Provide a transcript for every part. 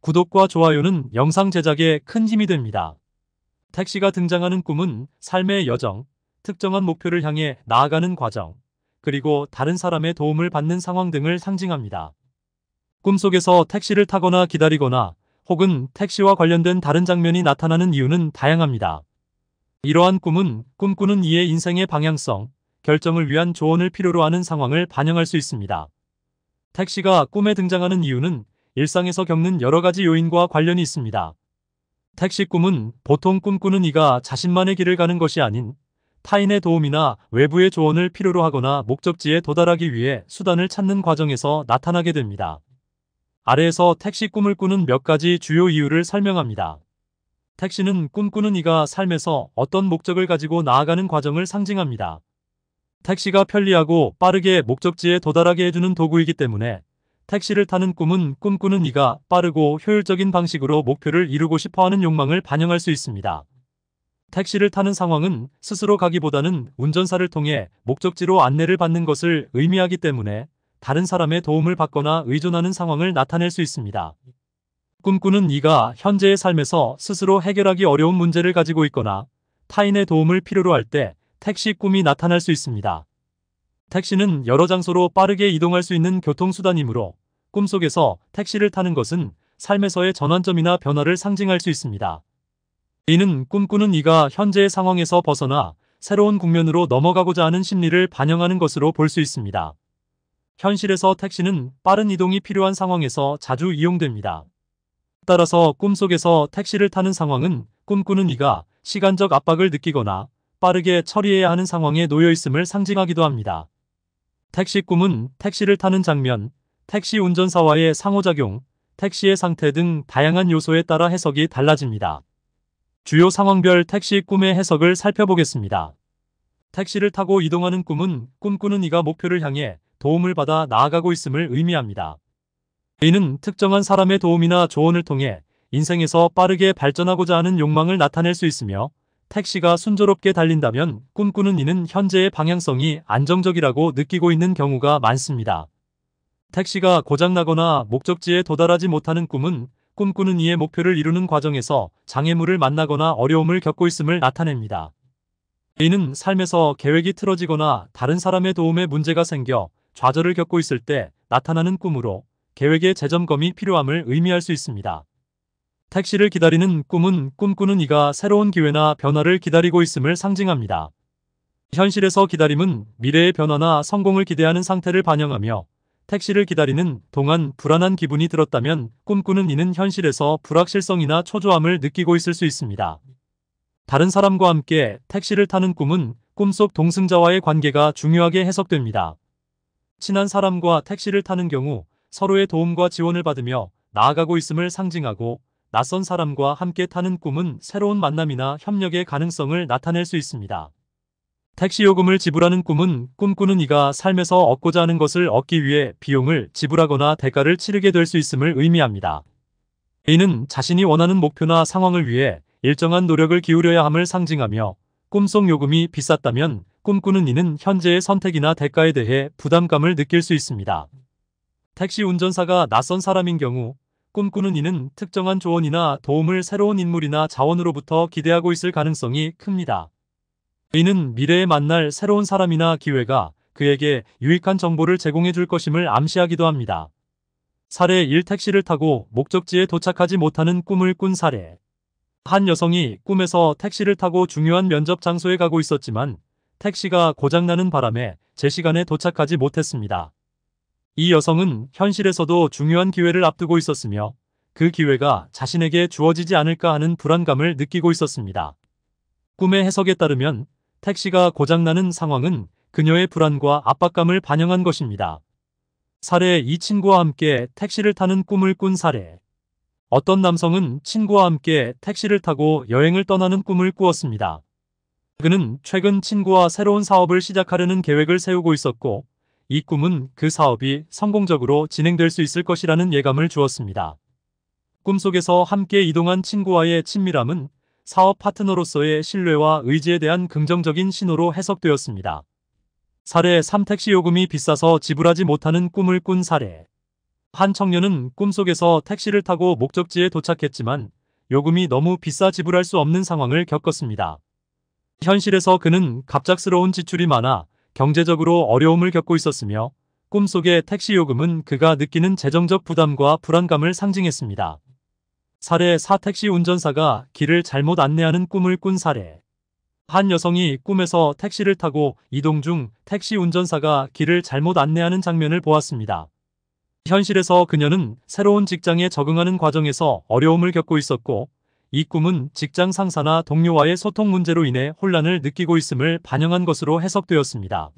구독과 좋아요는 영상 제작에 큰 힘이 됩니다. 택시가 등장하는 꿈은 삶의 여정, 특정한 목표를 향해 나아가는 과정, 그리고 다른 사람의 도움을 받는 상황 등을 상징합니다. 꿈속에서 택시를 타거나 기다리거나 혹은 택시와 관련된 다른 장면이 나타나는 이유는 다양합니다. 이러한 꿈은 꿈꾸는 이의 인생의 방향성, 결정을 위한 조언을 필요로 하는 상황을 반영할 수 있습니다. 택시가 꿈에 등장하는 이유는 일상에서 겪는 여러 가지 요인과 관련이 있습니다. 택시 꿈은 보통 꿈꾸는 이가 자신만의 길을 가는 것이 아닌 타인의 도움이나 외부의 조언을 필요로 하거나 목적지에 도달하기 위해 수단을 찾는 과정에서 나타나게 됩니다. 아래에서 택시 꿈을 꾸는 몇 가지 주요 이유를 설명합니다. 택시는 꿈꾸는 이가 삶에서 어떤 목적을 가지고 나아가는 과정을 상징합니다. 택시가 편리하고 빠르게 목적지에 도달하게 해주는 도구이기 때문에 택시를 타는 꿈은 꿈꾸는 이가 빠르고 효율적인 방식으로 목표를 이루고 싶어하는 욕망을 반영할 수 있습니다. 택시를 타는 상황은 스스로 가기보다는 운전사를 통해 목적지로 안내를 받는 것을 의미하기 때문에 다른 사람의 도움을 받거나 의존하는 상황을 나타낼 수 있습니다. 꿈꾸는 이가 현재의 삶에서 스스로 해결하기 어려운 문제를 가지고 있거나 타인의 도움을 필요로 할 때 택시 꿈이 나타날 수 있습니다. 택시는 여러 장소로 빠르게 이동할 수 있는 교통수단이므로 꿈속에서 택시를 타는 것은 삶에서의 전환점이나 변화를 상징할 수 있습니다. 이는 꿈꾸는 이가 현재의 상황에서 벗어나 새로운 국면으로 넘어가고자 하는 심리를 반영하는 것으로 볼 수 있습니다. 현실에서 택시는 빠른 이동이 필요한 상황에서 자주 이용됩니다. 따라서 꿈속에서 택시를 타는 상황은 꿈꾸는 이가 시간적 압박을 느끼거나 빠르게 처리해야 하는 상황에 놓여 있음을 상징하기도 합니다. 택시 꿈은 택시를 타는 장면, 택시 운전사와의 상호작용, 택시의 상태 등 다양한 요소에 따라 해석이 달라집니다. 주요 상황별 택시 꿈의 해석을 살펴보겠습니다. 택시를 타고 이동하는 꿈은 꿈꾸는 이가 목표를 향해 도움을 받아 나아가고 있음을 의미합니다. 이는 특정한 사람의 도움이나 조언을 통해 인생에서 빠르게 발전하고자 하는 욕망을 나타낼 수 있으며 택시가 순조롭게 달린다면 꿈꾸는 이는 현재의 방향성이 안정적이라고 느끼고 있는 경우가 많습니다. 택시가 고장나거나 목적지에 도달하지 못하는 꿈은 꿈꾸는 이의 목표를 이루는 과정에서 장애물을 만나거나 어려움을 겪고 있음을 나타냅니다. 이는 삶에서 계획이 틀어지거나 다른 사람의 도움에 문제가 생겨 좌절을 겪고 있을 때 나타나는 꿈으로 계획의 재점검이 필요함을 의미할 수 있습니다. 택시를 기다리는 꿈은 꿈꾸는 이가 새로운 기회나 변화를 기다리고 있음을 상징합니다. 현실에서 기다림은 미래의 변화나 성공을 기대하는 상태를 반영하며 택시를 기다리는 동안 불안한 기분이 들었다면 꿈꾸는 이는 현실에서 불확실성이나 초조함을 느끼고 있을 수 있습니다. 다른 사람과 함께 택시를 타는 꿈은 꿈속 동승자와의 관계가 중요하게 해석됩니다. 친한 사람과 택시를 타는 경우 서로의 도움과 지원을 받으며 나아가고 있음을 상징하고 낯선 사람과 함께 타는 꿈은 새로운 만남이나 협력의 가능성을 나타낼 수 있습니다. 택시 요금을 지불하는 꿈은 꿈꾸는 이가 삶에서 얻고자 하는 것을 얻기 위해 비용을 지불하거나 대가를 치르게 될 수 있음을 의미합니다. a 는 자신이 원하는 목표나 상황을 위해 일정한 노력을 기울여야 함을 상징하며 꿈속 요금이 비쌌다면 꿈꾸는 이는 현재의 선택이나 대가에 대해 부담감을 느낄 수 있습니다. 택시 운전사가 낯선 사람인 경우 꿈꾸는 이는 특정한 조언이나 도움을 새로운 인물이나 자원으로부터 기대하고 있을 가능성이 큽니다. 이는 미래에 만날 새로운 사람이나 기회가 그에게 유익한 정보를 제공해 줄 것임을 암시하기도 합니다. 사례 1 택시를 타고 목적지에 도착하지 못하는 꿈을 꾼 사례 한 여성이 꿈에서 택시를 타고 중요한 면접 장소에 가고 있었지만 택시가 고장나는 바람에 제 시간에 도착하지 못했습니다. 이 여성은 현실에서도 중요한 기회를 앞두고 있었으며 그 기회가 자신에게 주어지지 않을까 하는 불안감을 느끼고 있었습니다. 꿈의 해석에 따르면 택시가 고장나는 상황은 그녀의 불안과 압박감을 반영한 것입니다. 사례 이 친구와 함께 택시를 타는 꿈을 꾼 사례 어떤 남성은 친구와 함께 택시를 타고 여행을 떠나는 꿈을 꾸었습니다. 그는 최근 친구와 새로운 사업을 시작하려는 계획을 세우고 있었고 이 꿈은 그 사업이 성공적으로 진행될 수 있을 것이라는 예감을 주었습니다. 꿈속에서 함께 이동한 친구와의 친밀함은 사업 파트너로서의 신뢰와 의지에 대한 긍정적인 신호로 해석되었습니다. 사례 3택시 요금이 비싸서 지불하지 못하는 꿈을 꾼 사례 한 청년은 꿈속에서 택시를 타고 목적지에 도착했지만 요금이 너무 비싸 지불할 수 없는 상황을 겪었습니다. 현실에서 그는 갑작스러운 지출이 많아 경제적으로 어려움을 겪고 있었으며 꿈속의 택시 요금은 그가 느끼는 재정적 부담과 불안감을 상징했습니다. 사례 4 택시 운전사가 길을 잘못 안내하는 꿈을 꾼 사례 한 여성이 꿈에서 택시를 타고 이동 중 택시 운전사가 길을 잘못 안내하는 장면을 보았습니다. 현실에서 그녀는 새로운 직장에 적응하는 과정에서 어려움을 겪고 있었고 이 꿈은 직장 상사나 동료와의 소통 문제로 인해 혼란을 느끼고 있음을 반영한 것으로 해석되었습니다.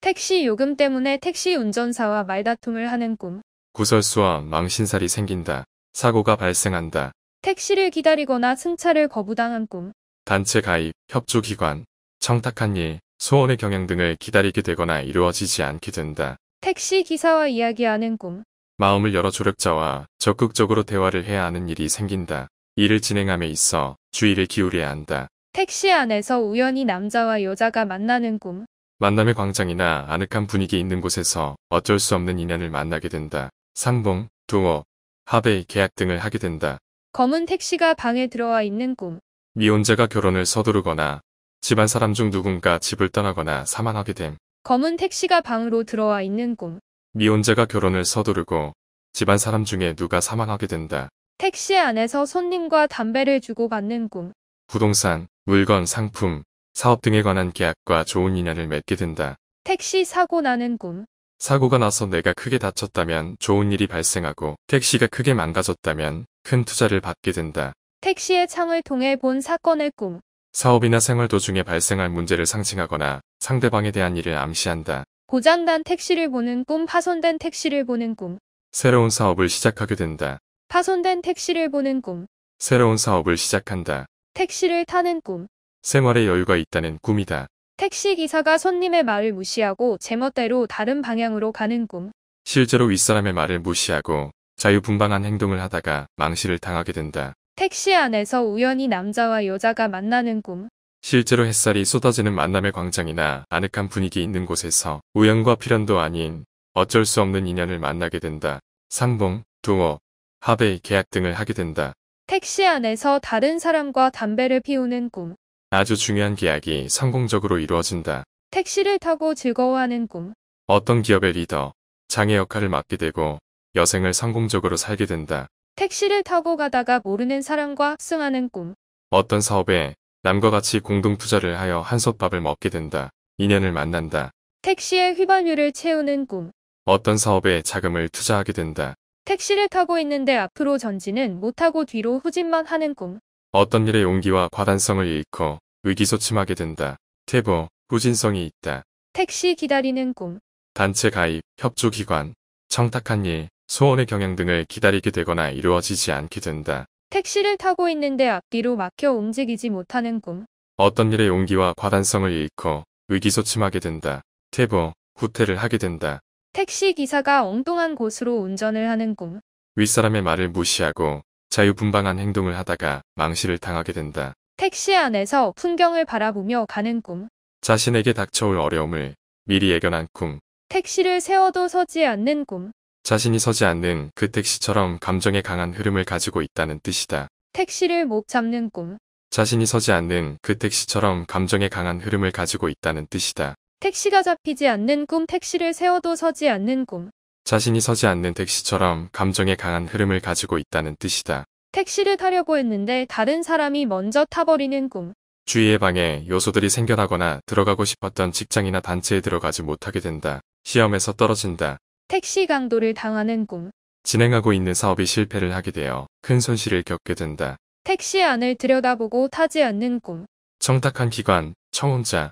택시 요금 때문에 택시 운전사와 말다툼을 하는 꿈. 구설수와 망신살이 생긴다. 사고가 발생한다. 택시를 기다리거나 승차를 거부당한 꿈. 단체 가입, 협조기관, 청탁한 일, 소원의 경향 등을 기다리게 되거나 이루어지지 않게 된다. 택시 기사와 이야기하는 꿈. 마음을 열어 조력자와 적극적으로 대화를 해야 하는 일이 생긴다. 일을 진행함에 있어 주의를 기울여야 한다. 택시 안에서 우연히 남자와 여자가 만나는 꿈. 만남의 광장이나 아늑한 분위기 있는 곳에서 어쩔 수 없는 인연을 만나게 된다. 상봉, 동업, 합의, 계약 등을 하게 된다. 검은 택시가 방에 들어와 있는 꿈. 미혼자가 결혼을 서두르거나 집안 사람 중 누군가 집을 떠나거나 사망하게 됨. 검은 택시가 방으로 들어와 있는 꿈. 미혼자가 결혼을 서두르고 집안 사람 중에 누가 사망하게 된다. 택시 안에서 손님과 담배를 주고받는 꿈. 부동산, 물건, 상품, 사업 등에 관한 계약과 좋은 인연을 맺게 된다. 택시 사고 나는 꿈. 사고가 나서 내가 크게 다쳤다면 좋은 일이 발생하고 택시가 크게 망가졌다면 큰 투자를 받게 된다. 택시의 창을 통해 본 사건의 꿈. 사업이나 생활 도중에 발생할 문제를 상징하거나 상대방에 대한 일을 암시한다. 고장난 택시를 보는 꿈, 파손된 택시를 보는 꿈. 새로운 사업을 시작하게 된다. 파손된 택시를 보는 꿈. 새로운 사업을 시작한다. 택시를 타는 꿈. 생활에 여유가 있다는 꿈이다. 택시 기사가 손님의 말을 무시하고 제멋대로 다른 방향으로 가는 꿈. 실제로 윗사람의 말을 무시하고 자유분방한 행동을 하다가 망실을 당하게 된다. 택시 안에서 우연히 남자와 여자가 만나는 꿈. 실제로 햇살이 쏟아지는 만남의 광장이나 아늑한 분위기 있는 곳에서 우연과 필연도 아닌 어쩔 수 없는 인연을 만나게 된다. 상봉, 두어, 합의 계약 등을 하게 된다. 택시 안에서 다른 사람과 담배를 피우는 꿈. 아주 중요한 계약이 성공적으로 이루어진다. 택시를 타고 즐거워하는 꿈. 어떤 기업의 리더, 장애 역할을 맡게 되고 여생을 성공적으로 살게 된다. 택시를 타고 가다가 모르는 사람과 승하는 꿈. 어떤 사업에 남과 같이 공동 투자를 하여 한솥밥을 먹게 된다. 인연을 만난다. 택시의 휘발유를 채우는 꿈. 어떤 사업에 자금을 투자하게 된다. 택시를 타고 있는데 앞으로 전진은 못하고 뒤로 후진만 하는 꿈. 어떤 일의 용기와 과단성을 잃고 의기소침하게 된다. 태보, 후진성이 있다. 택시 기다리는 꿈. 단체 가입, 협조기관, 청탁한 일, 소원의 경향 등을 기다리게 되거나 이루어지지 않게 된다. 택시를 타고 있는데 앞뒤로 막혀 움직이지 못하는 꿈. 어떤 일의 용기와 과단성을 잃고 의기소침하게 된다. 태보, 후퇴를 하게 된다. 택시기사가 엉뚱한 곳으로 운전을 하는 꿈. 윗사람의 말을 무시하고 자유분방한 행동을 하다가 망신을 당하게 된다. 택시 안에서 풍경을 바라보며 가는 꿈. 자신에게 닥쳐올 어려움을 미리 예견한 꿈. 택시를 세워도 서지 않는 꿈. 자신이 서지 않는 그 택시처럼 감정에 강한 흐름을 가지고 있다는 뜻이다. 택시를 못 잡는 꿈. 자신이 서지 않는 그 택시처럼 감정에 강한 흐름을 가지고 있다는 뜻이다. 택시가 잡히지 않는 꿈, 택시를 세워도 서지 않는 꿈. 자신이 서지 않는 택시처럼 감정에 강한 흐름을 가지고 있다는 뜻이다. 택시를 타려고 했는데 다른 사람이 먼저 타버리는 꿈. 주위의 방에 요소들이 생겨나거나 들어가고 싶었던 직장이나 단체에 들어가지 못하게 된다. 시험에서 떨어진다. 택시 강도를 당하는 꿈. 진행하고 있는 사업이 실패를 하게 되어 큰 손실을 겪게 된다. 택시 안을 들여다보고 타지 않는 꿈. 청탁한 기관, 청혼자,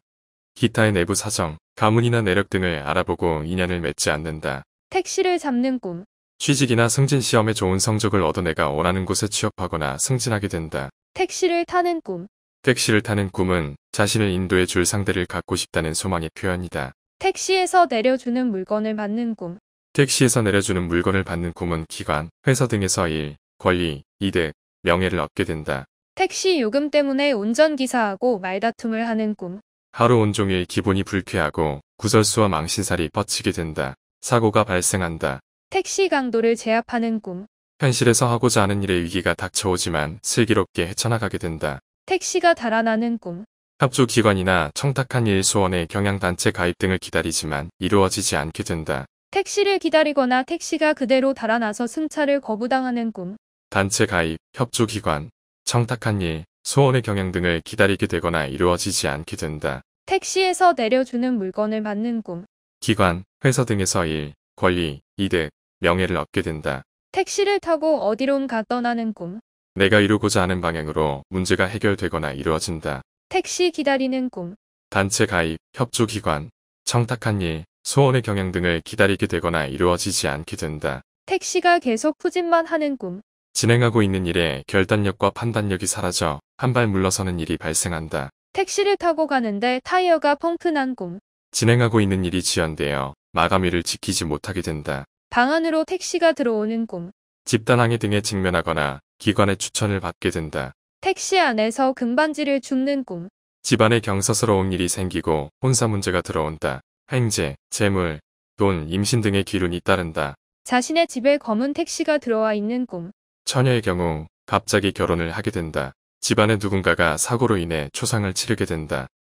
기타의 내부 사정, 가문이나 내력 등을 알아보고 인연을 맺지 않는다. 택시를 잡는 꿈. 취직이나 승진 시험에 좋은 성적을 얻어 내가 원하는 곳에 취업하거나 승진하게 된다. 택시를 타는 꿈. 택시를 타는 꿈은 자신을 인도해 줄 상대를 갖고 싶다는 소망의 표현이다. 택시에서 내려주는 물건을 받는 꿈. 택시에서 내려주는 물건을 받는 꿈은 기관, 회사 등에서 일, 권리, 이득, 명예를 얻게 된다. 택시 요금 때문에 운전기사하고 말다툼을 하는 꿈. 하루 온종일 기분이 불쾌하고 구설수와 망신살이 뻗치게 된다. 사고가 발생한다. 택시 강도를 제압하는 꿈. 현실에서 하고자 하는 일의 위기가 닥쳐오지만 슬기롭게 헤쳐나가게 된다. 택시가 달아나는 꿈. 합조기관이나 청탁한 일소원의 경향단체 가입 등을 기다리지만 이루어지지 않게 된다. 택시를 기다리거나 택시가 그대로 달아나서 승차를 거부당하는 꿈. 단체 가입, 협조기관, 청탁한 일, 소원의 경향 등을 기다리게 되거나 이루어지지 않게 된다. 택시에서 내려주는 물건을 받는 꿈. 기관, 회사 등에서 일, 권리, 이득, 명예를 얻게 된다. 택시를 타고 어디론가 떠나는 꿈. 내가 이루고자 하는 방향으로 문제가 해결되거나 이루어진다. 택시 기다리는 꿈. 단체 가입, 협조기관, 청탁한 일, 소원의 경향 등을 기다리게 되거나 이루어지지 않게 된다. 택시가 계속 후진만 하는 꿈. 진행하고 있는 일에 결단력과 판단력이 사라져 한 발 물러서는 일이 발생한다. 택시를 타고 가는데 타이어가 펑크난 꿈. 진행하고 있는 일이 지연되어 마감일을 지키지 못하게 된다. 방 안으로 택시가 들어오는 꿈. 집단항해 등에 직면하거나 기관의 추천을 받게 된다. 택시 안에서 금반지를 줍는 꿈. 집안에 경서스러운 일이 생기고 혼사 문제가 들어온다. 행제, 재물, 돈, 임신 등의 기운이 따른다. 자신의 집에 검은 택시가 들어와 있는 꿈. 처녀의 경우 갑자기 결혼을 하게 된다. 집안의 누군가가 사고로 인해 초상을 치르게 된다.